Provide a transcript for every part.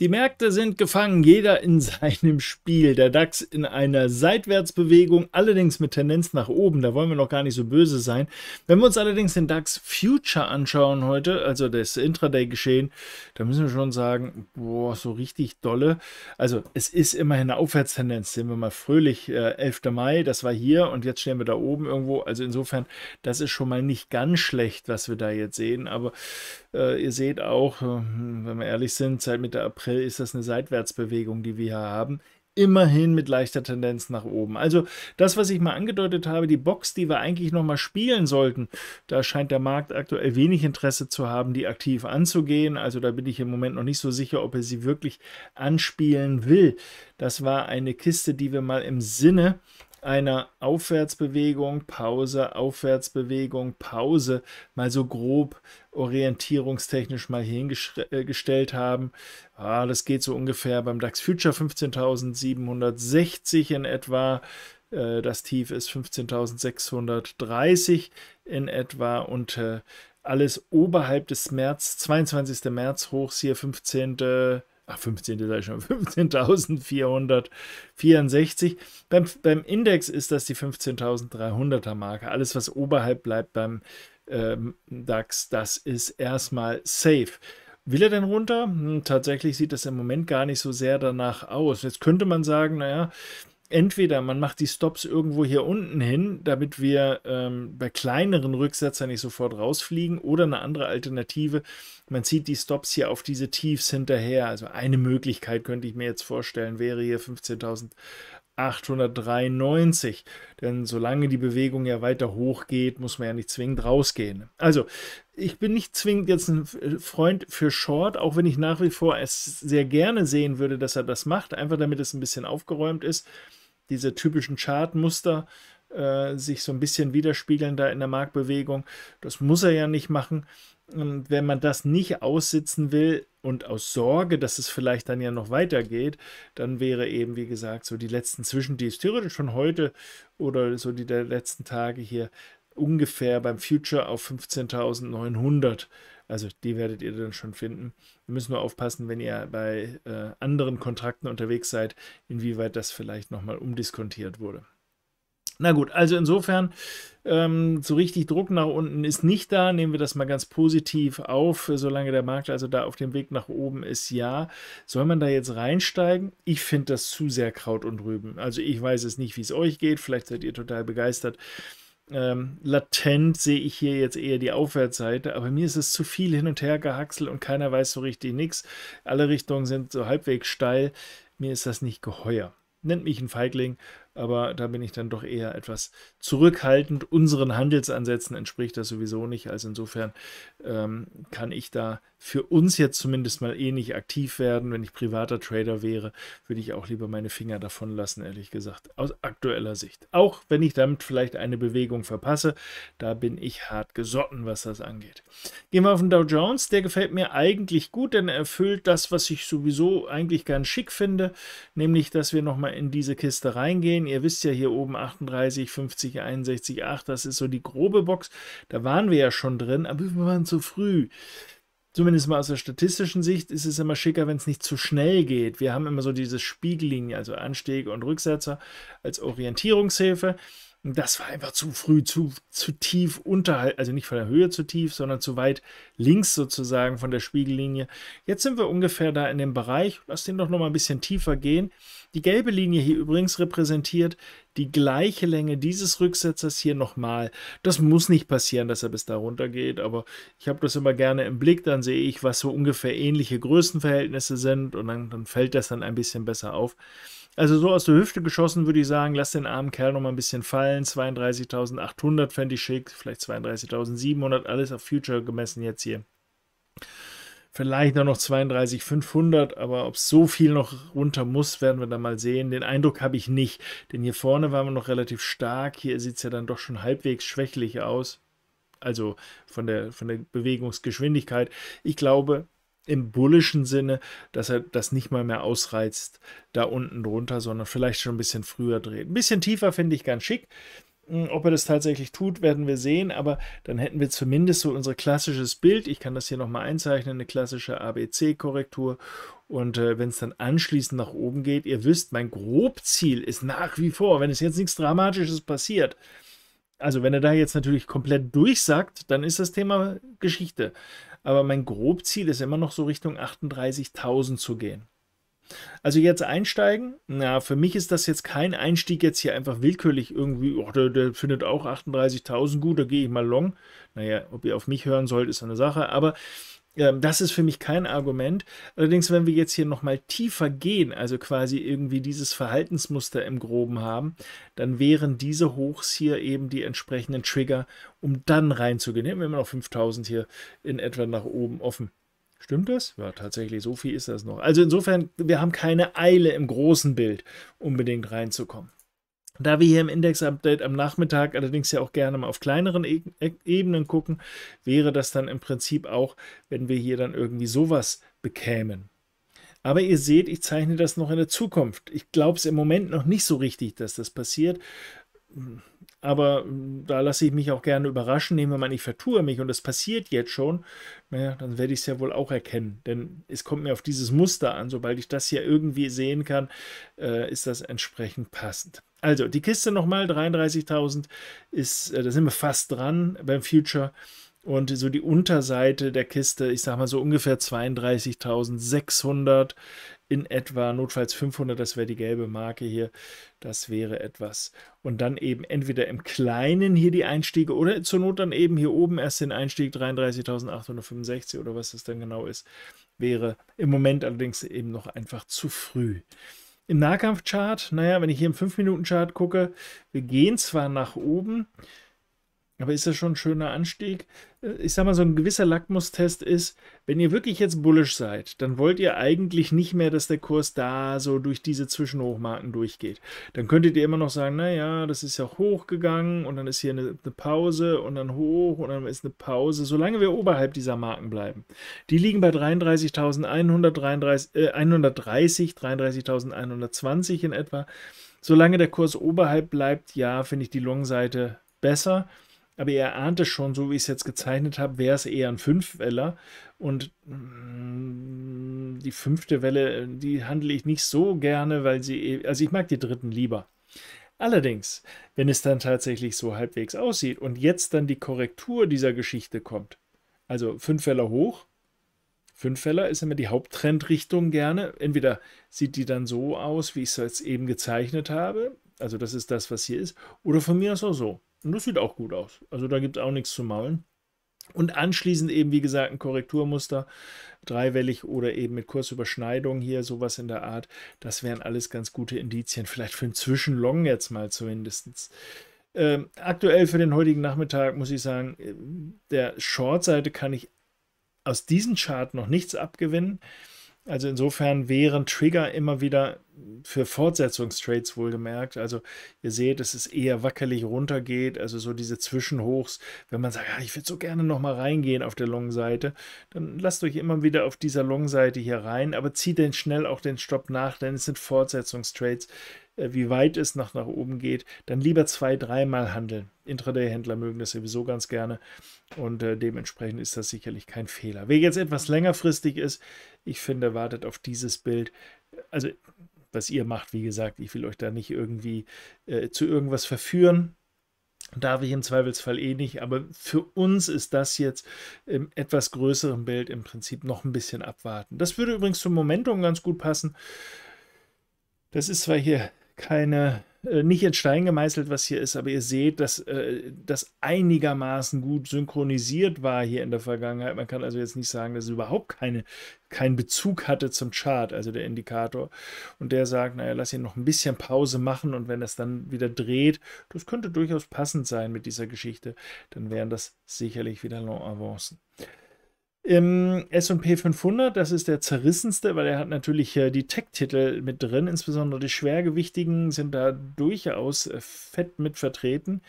Die Märkte sind gefangen, jeder in seinem Spiel. Der DAX in einer Seitwärtsbewegung, allerdings mit Tendenz nach oben. Da wollen wir noch gar nicht so böse sein. Wenn wir uns allerdings den DAX Future anschauen heute, also das Intraday-Geschehen, da müssen wir schon sagen, boah, so richtig dolle. Also es ist immerhin eine Aufwärtstendenz. Sehen wir mal fröhlich, äh, 11. Mai, das war hier und jetzt stehen wir da oben irgendwo. Also insofern, das ist schon mal nicht ganz schlecht, was wir da jetzt sehen. Aber äh, ihr seht auch, äh, wenn wir ehrlich sind, seit Mitte April April ist das eine Seitwärtsbewegung, die wir hier haben. Immerhin mit leichter Tendenz nach oben. Also das, was ich mal angedeutet habe, die Box, die wir eigentlich nochmal spielen sollten, da scheint der Markt aktuell wenig Interesse zu haben, die aktiv anzugehen. Also da bin ich im Moment noch nicht so sicher, ob er sie wirklich anspielen will. Das war eine Kiste, die wir mal im Sinne einer Aufwärtsbewegung, Pause, Aufwärtsbewegung, Pause mal so grob orientierungstechnisch mal hingestellt haben. Ah, das geht so ungefähr beim DAX Future 15.760 in etwa. Äh, das Tief ist 15.630 in etwa und äh, alles oberhalb des März, 22. März hochs hier 15. Ach, 15. sei schon 15.464. Beim, beim Index ist das die 15.300er Marke. Alles, was oberhalb bleibt beim ähm, DAX, das ist erstmal safe. Will er denn runter? Hm, tatsächlich sieht das im Moment gar nicht so sehr danach aus. Jetzt könnte man sagen, naja, entweder man macht die Stops irgendwo hier unten hin, damit wir ähm, bei kleineren Rücksetzern nicht sofort rausfliegen, oder eine andere Alternative, man zieht die Stops hier auf diese Tiefs hinterher. Also eine Möglichkeit könnte ich mir jetzt vorstellen, wäre hier 15.000 893. Denn solange die Bewegung ja weiter hoch geht, muss man ja nicht zwingend rausgehen. Also, ich bin nicht zwingend jetzt ein Freund für Short, auch wenn ich nach wie vor es sehr gerne sehen würde, dass er das macht, einfach damit es ein bisschen aufgeräumt ist. Diese typischen Chartmuster äh, sich so ein bisschen widerspiegeln da in der Marktbewegung. Das muss er ja nicht machen. Und wenn man das nicht aussitzen will, und aus Sorge, dass es vielleicht dann ja noch weitergeht, dann wäre eben, wie gesagt, so die letzten Zwischendeals, theoretisch schon heute oder so die der letzten Tage hier ungefähr beim Future auf 15.900. Also die werdet ihr dann schon finden. Wir müssen nur aufpassen, wenn ihr bei äh, anderen Kontrakten unterwegs seid, inwieweit das vielleicht nochmal umdiskontiert wurde. Na gut, also insofern ähm, so richtig Druck nach unten ist nicht da. Nehmen wir das mal ganz positiv auf. Solange der Markt also da auf dem Weg nach oben ist, ja. Soll man da jetzt reinsteigen? Ich finde das zu sehr Kraut und Rüben. Also ich weiß es nicht, wie es euch geht. Vielleicht seid ihr total begeistert. Ähm, latent sehe ich hier jetzt eher die Aufwärtsseite, aber mir ist es zu viel hin und her gehackselt und keiner weiß so richtig nichts. Alle Richtungen sind so halbwegs steil. Mir ist das nicht geheuer. Nennt mich ein Feigling, aber da bin ich dann doch eher etwas zurückhaltend. Unseren Handelsansätzen entspricht das sowieso nicht. Also insofern ähm, kann ich da für uns jetzt zumindest mal eh nicht aktiv werden. Wenn ich privater Trader wäre, würde ich auch lieber meine Finger davon lassen, ehrlich gesagt, aus aktueller Sicht. Auch wenn ich damit vielleicht eine Bewegung verpasse, da bin ich hart gesotten, was das angeht. Gehen wir auf den Dow Jones. Der gefällt mir eigentlich gut, denn er erfüllt das, was ich sowieso eigentlich ganz schick finde, nämlich, dass wir nochmal in diese Kiste reingehen. Ihr wisst ja hier oben 38, 50, 61, 8, das ist so die grobe Box. Da waren wir ja schon drin, aber wir waren zu früh. Zumindest mal aus der statistischen Sicht ist es immer schicker, wenn es nicht zu schnell geht. Wir haben immer so dieses Spiegellinie, also Anstieg und Rücksetzer als Orientierungshilfe das war einfach zu früh, zu, zu tief unterhalb, also nicht von der Höhe zu tief, sondern zu weit links sozusagen von der Spiegellinie. Jetzt sind wir ungefähr da in dem Bereich. Lass den doch nochmal ein bisschen tiefer gehen. Die gelbe Linie hier übrigens repräsentiert die gleiche Länge dieses Rücksetzers hier nochmal. Das muss nicht passieren, dass er bis da runter geht, aber ich habe das immer gerne im Blick. Dann sehe ich, was so ungefähr ähnliche Größenverhältnisse sind und dann, dann fällt das dann ein bisschen besser auf. Also so aus der Hüfte geschossen würde ich sagen, lass den armen Kerl noch mal ein bisschen fallen. 32.800 fände ich schick, vielleicht 32.700, alles auf Future gemessen jetzt hier. Vielleicht auch noch 32.500, aber ob es so viel noch runter muss, werden wir dann mal sehen. Den Eindruck habe ich nicht, denn hier vorne waren wir noch relativ stark. Hier sieht es ja dann doch schon halbwegs schwächlich aus also von der, von der Bewegungsgeschwindigkeit. Ich glaube, im bullischen Sinne, dass er das nicht mal mehr ausreizt da unten drunter, sondern vielleicht schon ein bisschen früher dreht. Ein bisschen tiefer finde ich ganz schick. Hm, ob er das tatsächlich tut, werden wir sehen, aber dann hätten wir zumindest so unser klassisches Bild. Ich kann das hier nochmal einzeichnen, eine klassische ABC-Korrektur. Und äh, wenn es dann anschließend nach oben geht, ihr wisst, mein Grobziel ist nach wie vor, wenn es jetzt nichts Dramatisches passiert, also wenn er da jetzt natürlich komplett durchsackt, dann ist das Thema Geschichte aber mein Grobziel ist immer noch so Richtung 38.000 zu gehen. Also jetzt einsteigen, na, für mich ist das jetzt kein Einstieg jetzt hier einfach willkürlich irgendwie, oh, der, der findet auch 38.000 gut, da gehe ich mal long. Naja, ob ihr auf mich hören sollt, ist eine Sache, aber ähm, das ist für mich kein Argument. Allerdings, wenn wir jetzt hier nochmal tiefer gehen, also quasi irgendwie dieses Verhaltensmuster im Groben haben, dann wären diese Hochs hier eben die entsprechenden Trigger, um dann reinzugehen. Hier haben wir immer noch 5000 hier in etwa nach oben offen. Stimmt das? Ja, tatsächlich, so viel ist das noch. Also insofern, wir haben keine Eile im großen Bild, unbedingt reinzukommen. Da wir hier im Index-Update am Nachmittag allerdings ja auch gerne mal auf kleineren e-, e Ebenen gucken, wäre das dann im Prinzip auch, wenn wir hier dann irgendwie sowas bekämen. Aber ihr seht, ich zeichne das noch in der Zukunft. Ich glaube es im Moment noch nicht so richtig, dass das passiert. Aber hm, da lasse ich mich auch gerne überraschen. Nehmen wir mal, ich vertue mich und es passiert jetzt schon. Naja, dann werde ich es ja wohl auch erkennen. Denn es kommt mir auf dieses Muster an. Sobald ich das hier irgendwie sehen kann, äh, ist das entsprechend passend. Also, die Kiste nochmal, 33.000 ist, äh, da sind wir fast dran beim Future. Und so die Unterseite der Kiste, ich sag mal so ungefähr 32.600 in etwa, notfalls 500, das wäre die gelbe Marke hier, das wäre etwas. Und dann eben entweder im Kleinen hier die Einstiege oder zur Not dann eben hier oben erst den Einstieg 33.865 oder was das dann genau ist, wäre im Moment allerdings eben noch einfach zu früh. Im Nahkampfchart, naja, wenn ich hier im 5-Minuten-Chart gucke, wir gehen zwar nach oben, aber ist das schon ein schöner Anstieg? ich sag mal, so ein gewisser Lackmustest ist, wenn ihr wirklich jetzt bullisch seid, dann wollt ihr eigentlich nicht mehr, dass der Kurs da so durch diese Zwischenhochmarken durchgeht. Dann könntet ihr immer noch sagen, naja, das ist ja hochgegangen und dann ist hier eine, eine Pause und dann hoch und dann ist eine Pause, solange wir oberhalb dieser Marken bleiben. Die liegen bei 33.130, äh, 33.120 in etwa. Solange der Kurs oberhalb bleibt, ja, finde ich die Long-Seite besser aber ihr ahnt es schon, so wie ich es jetzt gezeichnet habe, wäre es eher ein Fünfweller. Und mh, mm, die fünfte Welle, die handle ich nicht so gerne, weil sie, e, also ich mag die dritten lieber. Allerdings, wenn es dann tatsächlich so halbwegs aussieht und jetzt dann die Korrektur dieser Geschichte kommt, also Fünfweller hoch, Fünfweller ist immer die Haupttrendrichtung gerne. Entweder sieht die dann so aus, wie ich es jetzt eben gezeichnet habe, also das ist das, was hier ist, oder von mir aus auch so. Und das sieht auch gut aus. Also da gibt es auch nichts zu maulen. Und anschließend eben, wie gesagt, ein Korrekturmuster, dreiwellig oder eben mit Kursüberschneidung hier, sowas in der Art. Das wären alles ganz gute Indizien, vielleicht für einen Zwischenlong jetzt mal zumindest. Ähm, aktuell für den heutigen Nachmittag muss ich sagen, äh, der Short-Seite kann ich aus diesem Chart noch nichts abgewinnen. Also insofern wären Trigger immer wieder für Fortsetzungstrades wohlgemerkt. Also ihr seht, dass es eher wackelig runtergeht. Also so diese Zwischenhochs, wenn man sagt, ja, ich würde so gerne nochmal reingehen auf der Long-Seite, dann lasst euch immer wieder auf dieser Long-Seite hier rein, aber zieht dann schnell auch den Stopp nach, denn es sind Fortsetzungstrades, äh, wie weit es noch nach oben geht, dann lieber zwei, dreimal handeln. Intraday-Händler mögen das sowieso ganz gerne und äh, dementsprechend ist das sicherlich kein Fehler. Wer jetzt etwas längerfristig ist, ich finde, wartet auf dieses Bild. Also, was ihr macht, wie gesagt, ich will euch da nicht irgendwie äh, zu irgendwas verführen. Darf ich im Zweifelsfall eh nicht, aber für uns ist das jetzt im etwas größeren Bild im Prinzip noch ein bisschen abwarten. Das würde übrigens zum Momentum ganz gut passen. Das ist zwar hier keine, äh, nicht in Stein gemeißelt, was hier ist, aber ihr seht, dass äh, das einigermaßen gut synchronisiert war hier in der Vergangenheit. Man kann also jetzt nicht sagen, dass es überhaupt keine, keinen Bezug hatte zum Chart, also der Indikator. Und der sagt, naja, lass ihn noch ein bisschen Pause machen und wenn das dann wieder dreht, das könnte durchaus passend sein mit dieser Geschichte, dann wären das sicherlich wieder Long-Avancen. Im SP 500, das ist der zerrissenste, weil er hat natürlich äh, die Tech-Titel mit drin, insbesondere die schwergewichtigen sind da durchaus äh, fett mit vertreten.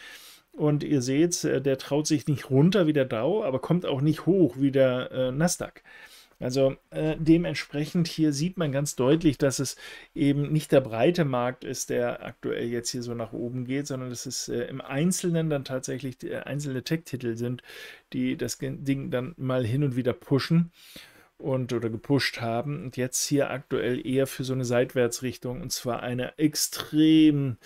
Und ihr seht, äh, der traut sich nicht runter wie der Dow, aber kommt auch nicht hoch wie der Nasdaq. Also äh, dementsprechend hier sieht man ganz deutlich, dass es eben nicht der breite Markt ist, der aktuell jetzt hier so nach oben geht, sondern dass es äh, im Einzelnen dann tatsächlich die, äh, einzelne Tech-Titel sind, die das Ding dann mal hin und wieder pushen und oder gepusht haben und jetzt hier aktuell eher für so eine Seitwärtsrichtung und zwar eine extrem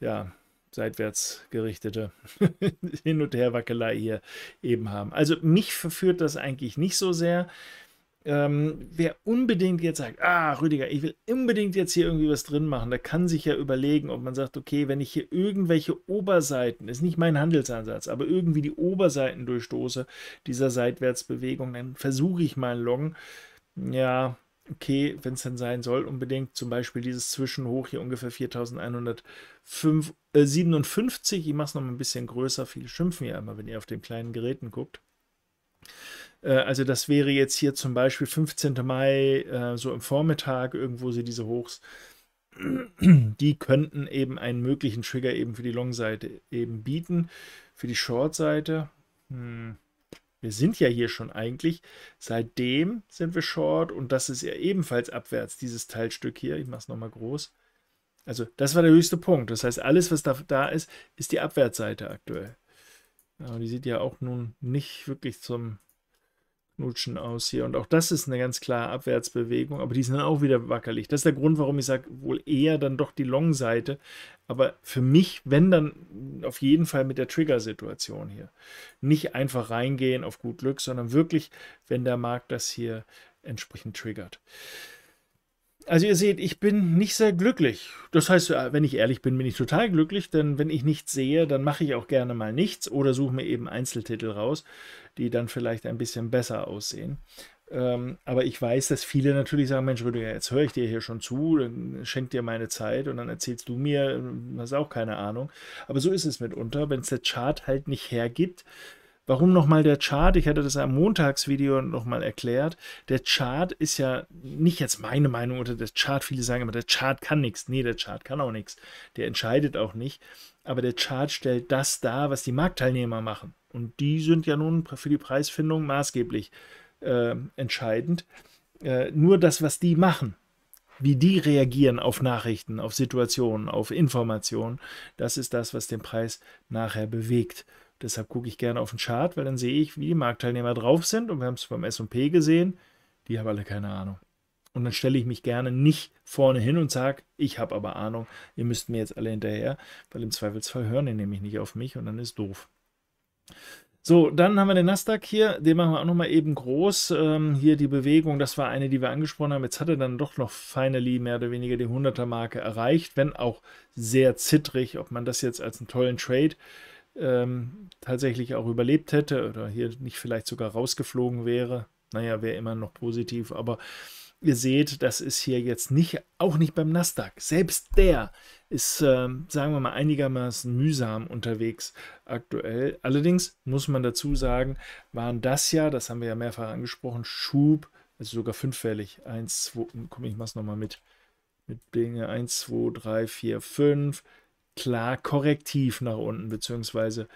ja seitwärts gerichtete Hin- und Herwackelei hier eben haben. Also mich verführt das eigentlich nicht so sehr. Ähm, wer unbedingt jetzt sagt, ah, Rüdiger, ich will unbedingt jetzt hier irgendwie was drin machen, der kann sich ja überlegen, ob man sagt, okay, wenn ich hier irgendwelche Oberseiten, ist nicht mein Handelsansatz, aber irgendwie die Oberseiten durchstoße dieser Seitwärtsbewegung, dann versuche ich mal einen Long. Ja, okay, wenn es denn sein soll, unbedingt zum Beispiel dieses Zwischenhoch hier ungefähr 4157. Äh, ich mache es nochmal ein bisschen größer. Viele schimpfen ja immer, wenn ihr auf den kleinen Geräten guckt. Äh, also das wäre jetzt hier zum Beispiel 15. Mai, äh, so im Vormittag irgendwo sie diese Hochs. Die könnten eben einen möglichen Trigger eben für die Long-Seite eben bieten. Für die Short-Seite, hm, wir sind ja hier schon eigentlich, seitdem sind wir Short und das ist ja ebenfalls abwärts, dieses Teilstück hier. Ich mache es nochmal groß. Also das war der höchste Punkt. Das heißt, alles, was da, da ist, ist die Abwärtsseite aktuell. Aber die sieht ja auch nun nicht wirklich zum Nutschen aus hier. Und auch das ist eine ganz klare Abwärtsbewegung, aber die sind dann auch wieder wackelig. Das ist der Grund, warum ich sage, wohl eher dann doch die Long-Seite. Aber für mich, wenn dann auf jeden Fall mit der Trigger-Situation hier. Nicht einfach reingehen auf gut Glück, sondern wirklich, wenn der Markt das hier entsprechend triggert also ihr seht, ich bin nicht sehr glücklich. Das heißt, äh, wenn ich ehrlich bin, bin ich total glücklich, denn wenn ich nichts sehe, dann mache ich auch gerne mal nichts oder suche mir eben Einzeltitel raus, die dann vielleicht ein bisschen besser aussehen. Ähm, aber ich weiß, dass viele natürlich sagen, Mensch jetzt höre ich dir hier schon zu, dann schenk dir meine Zeit und dann erzählst du mir, äh, hast auch keine Ahnung. Aber so ist es mitunter, wenn es der Chart halt nicht hergibt, Warum nochmal der Chart? Ich hatte das am Montagsvideo nochmal erklärt. Der Chart ist ja nicht jetzt meine Meinung oder der Chart. Viele sagen immer, der Chart kann nichts. Nee, der Chart kann auch nichts. Der entscheidet auch nicht. Aber der Chart stellt das dar, was die Marktteilnehmer machen. Und die sind ja nun für die Preisfindung maßgeblich äh, entscheidend. Äh, nur das, was die machen, wie die reagieren auf Nachrichten, auf Situationen, auf Informationen, das ist das, was den Preis nachher bewegt. Deshalb gucke ich gerne auf den Chart, weil dann sehe ich, wie die Marktteilnehmer drauf sind. Und wir haben es beim SP gesehen, die haben alle keine Ahnung. Und dann stelle ich mich gerne nicht vorne hin und sage, ich habe aber Ahnung, ihr müsst mir jetzt alle hinterher, weil im Zweifelsfall hören die nämlich nicht auf mich und dann ist doof. So, dann haben wir den Nasdaq hier, den machen wir auch nochmal eben groß. Ähm, hier die Bewegung, das war eine, die wir angesprochen haben. Jetzt hat er dann doch noch finally mehr oder weniger die 100er-Marke erreicht, wenn auch sehr zittrig, ob man das jetzt als einen tollen Trade ähm, tatsächlich auch überlebt hätte oder hier nicht vielleicht sogar rausgeflogen wäre. Naja, wäre immer noch positiv, aber ihr seht, das ist hier jetzt nicht, auch nicht beim Nasdaq. Selbst der ist, äh, sagen wir mal, einigermaßen mühsam unterwegs aktuell. Allerdings muss man dazu sagen, waren das ja, das haben wir ja mehrfach angesprochen, Schub, also sogar fünffällig. Eins, zwei, komm, ich mach's nochmal mit. Mit Dinge 1, 2, 3, 4, 5, klar korrektiv nach unten, beziehungsweise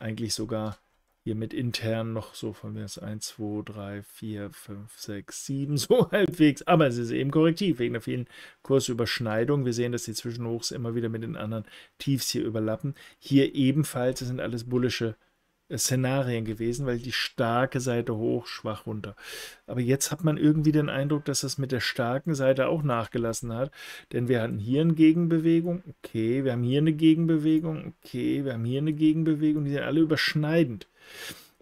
eigentlich sogar hier mit intern noch so von mir ist 1, 2, 3, 4, 5, 6, 7, so halbwegs. Aber es ist eben korrektiv wegen der vielen Kursüberschneidung. Wir sehen, dass die Zwischenhochs immer wieder mit den anderen Tiefs hier überlappen. Hier ebenfalls, das sind alles bullische Szenarien gewesen, weil die starke Seite hoch, schwach runter. Aber jetzt hat man irgendwie den Eindruck, dass das mit der starken Seite auch nachgelassen hat. Denn wir hatten hier eine Gegenbewegung, okay, wir haben hier eine Gegenbewegung, okay, wir haben hier eine Gegenbewegung, die sind alle überschneidend.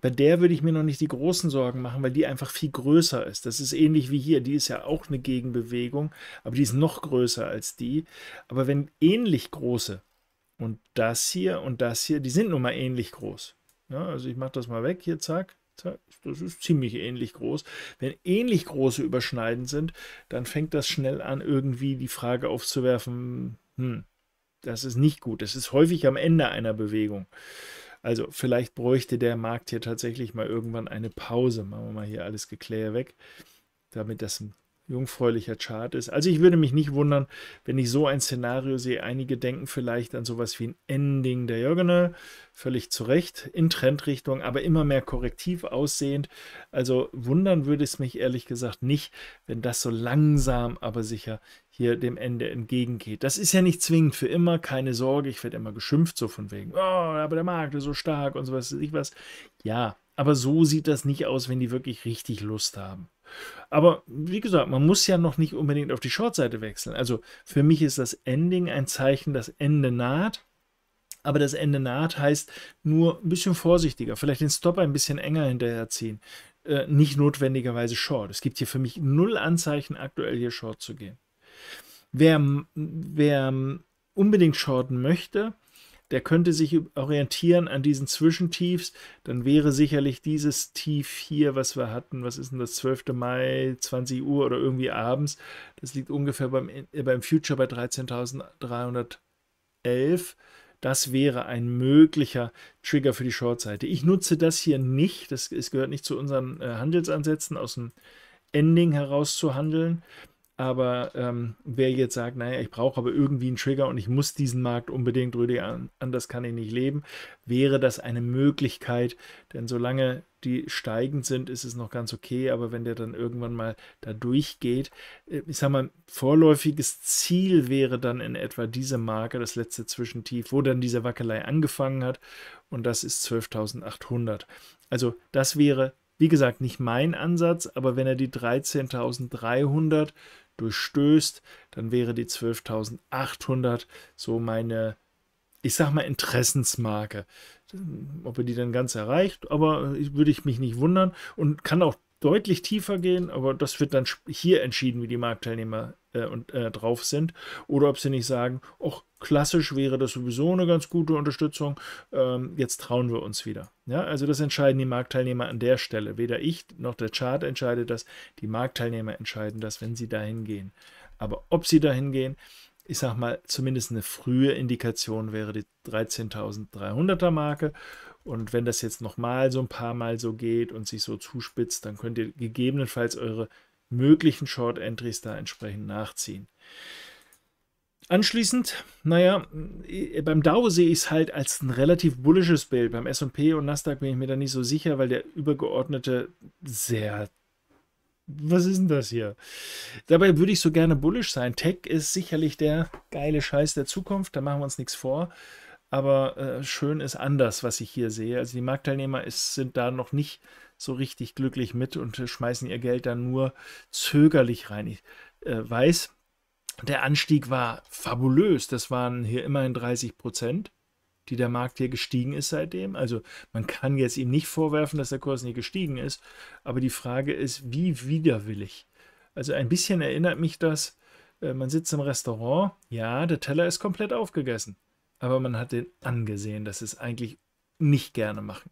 Bei der würde ich mir noch nicht die großen Sorgen machen, weil die einfach viel größer ist. Das ist ähnlich wie hier. Die ist ja auch eine Gegenbewegung, aber die ist noch größer als die. Aber wenn ähnlich große und das hier und das hier, die sind nun mal ähnlich groß. Ja, ne? also ich mache das mal weg hier, zack, zack. Das ist ziemlich ähnlich groß. Wenn ähnlich große überschneiden sind, dann fängt das schnell an, irgendwie die Frage aufzuwerfen, hm, das ist nicht gut. Das ist häufig am Ende einer Bewegung. Also vielleicht bräuchte der Markt hier tatsächlich mal irgendwann eine Pause. Machen wir mal hier alles Geklär weg, damit das ein jungfräulicher Chart ist. Also ich würde mich nicht wundern, wenn ich so ein Szenario sehe. Einige denken vielleicht an sowas wie ein Ending der Diagonal, völlig zu Recht, in Trendrichtung, aber immer mehr korrektiv aussehend. Also wundern würde es mich ehrlich gesagt nicht, wenn das so langsam, aber sicher hier dem Ende entgegengeht. Das ist ja nicht zwingend für immer, keine Sorge, ich werde immer geschimpft, so von wegen, oh, aber der Markt ist so stark und so ich was. Ja, aber so sieht das nicht aus, wenn die wirklich richtig Lust haben. Aber wie gesagt, man muss ja noch nicht unbedingt auf die Short-Seite wechseln. Also für mich ist das Ending ein Zeichen, das Ende naht. Aber das Ende naht heißt nur ein bisschen vorsichtiger, vielleicht den Stop ein bisschen enger hinterherziehen. Äh, nicht notwendigerweise Short. Es gibt hier für mich null Anzeichen, aktuell hier Short zu gehen. Wer, wer unbedingt shorten möchte, der könnte sich orientieren an diesen Zwischentiefs, dann wäre sicherlich dieses Tief hier, was wir hatten, was ist denn das, 12. Mai, 20 Uhr oder irgendwie abends, das liegt ungefähr beim, äh, beim Future bei 13.311. Das wäre ein möglicher Trigger für die Shortseite. Ich nutze das hier nicht, das, es gehört nicht zu unseren äh, Handelsansätzen aus dem Ending herauszuhandeln. Aber ähm, wer jetzt sagt, naja, ich brauche aber irgendwie einen Trigger und ich muss diesen Markt unbedingt, Rüdiger, anders kann ich nicht leben, wäre das eine Möglichkeit. Denn solange die steigend sind, ist es noch ganz okay. Aber wenn der dann irgendwann mal da durchgeht, äh, ich sag mal, vorläufiges Ziel wäre dann in etwa diese Marke, das letzte Zwischentief, wo dann diese Wackelei angefangen hat. Und das ist 12.800. Also das wäre wie gesagt, nicht mein Ansatz, aber wenn er die 13.300 durchstößt, dann wäre die 12.800 so meine, ich sag mal, Interessensmarke. Ob er die dann ganz erreicht, aber würde ich mich nicht wundern und kann auch deutlich tiefer gehen, aber das wird dann hier entschieden, wie die Marktteilnehmer äh, und, äh, drauf sind. Oder ob sie nicht sagen, auch klassisch wäre das sowieso eine ganz gute Unterstützung, ähm, jetzt trauen wir uns wieder. Ja, also das entscheiden die Marktteilnehmer an der Stelle. Weder ich noch der Chart entscheidet das, die Marktteilnehmer entscheiden das, wenn sie dahin gehen. Aber ob sie dahin gehen, ich sag mal, zumindest eine frühe Indikation wäre die 13.300er Marke und wenn das jetzt nochmal so ein paar Mal so geht und sich so zuspitzt, dann könnt ihr gegebenenfalls eure möglichen Short Entries da entsprechend nachziehen. Anschließend, naja, äh, beim DAO sehe ich es halt als ein relativ bullisches Bild. Beim SP und Nasdaq bin ich mir da nicht so sicher, weil der übergeordnete sehr was ist denn das hier? Dabei würde ich so gerne bullisch sein. Tech ist sicherlich der geile Scheiß der Zukunft, da machen wir uns nichts vor aber äh, schön ist anders, was ich hier sehe. Also die Marktteilnehmer ist, sind da noch nicht so richtig glücklich mit und äh, schmeißen ihr Geld dann nur zögerlich rein. Ich äh, weiß, der Anstieg war fabulös. Das waren hier immerhin 30 Prozent, die der Markt hier gestiegen ist seitdem. Also man kann jetzt ihm nicht vorwerfen, dass der Kurs nicht gestiegen ist. Aber die Frage ist, wie widerwillig. Also ein bisschen erinnert mich das, äh, man sitzt im Restaurant, ja, der Teller ist komplett aufgegessen aber man hat den angesehen, dass es eigentlich nicht gerne machen.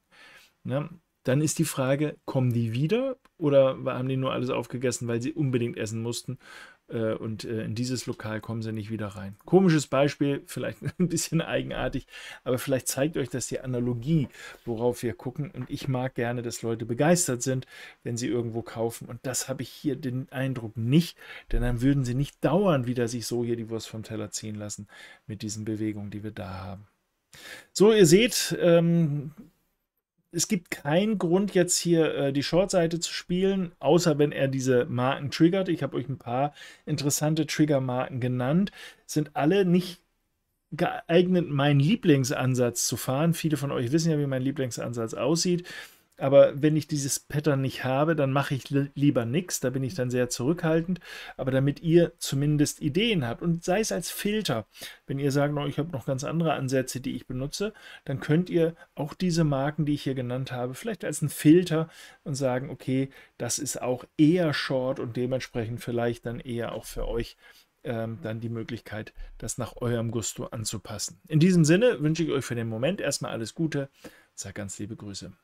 Ne? Dann ist die Frage, kommen die wieder oder haben die nur alles aufgegessen, weil sie unbedingt essen mussten? Äh, und äh, in dieses Lokal kommen sie nicht wieder rein. Komisches Beispiel, vielleicht ein bisschen eigenartig, aber vielleicht zeigt euch das die Analogie, worauf wir gucken. Und ich mag gerne, dass Leute begeistert sind, wenn sie irgendwo kaufen. Und das habe ich hier den Eindruck nicht, denn dann würden sie nicht dauernd wieder sich so hier die Wurst vom Teller ziehen lassen mit diesen Bewegungen, die wir da haben. So, ihr seht, ähm, es gibt keinen Grund, jetzt hier äh, die Short-Seite zu spielen, außer wenn er diese Marken triggert. Ich habe euch ein paar interessante Trigger-Marken genannt. Sind alle nicht geeignet, meinen Lieblingsansatz zu fahren. Viele von euch wissen ja, wie mein Lieblingsansatz aussieht aber wenn ich dieses Pattern nicht habe, dann mache ich lieber nichts, da bin ich dann sehr zurückhaltend, aber damit ihr zumindest Ideen habt und sei es als Filter, wenn ihr sagt, oh, ich habe noch ganz andere Ansätze, die ich benutze, dann könnt ihr auch diese Marken, die ich hier genannt habe, vielleicht als einen Filter und sagen, okay, das ist auch eher Short und dementsprechend vielleicht dann eher auch für euch ähm, dann die Möglichkeit, das nach eurem Gusto anzupassen. In diesem Sinne wünsche ich euch für den Moment erstmal alles Gute, sage ganz liebe Grüße.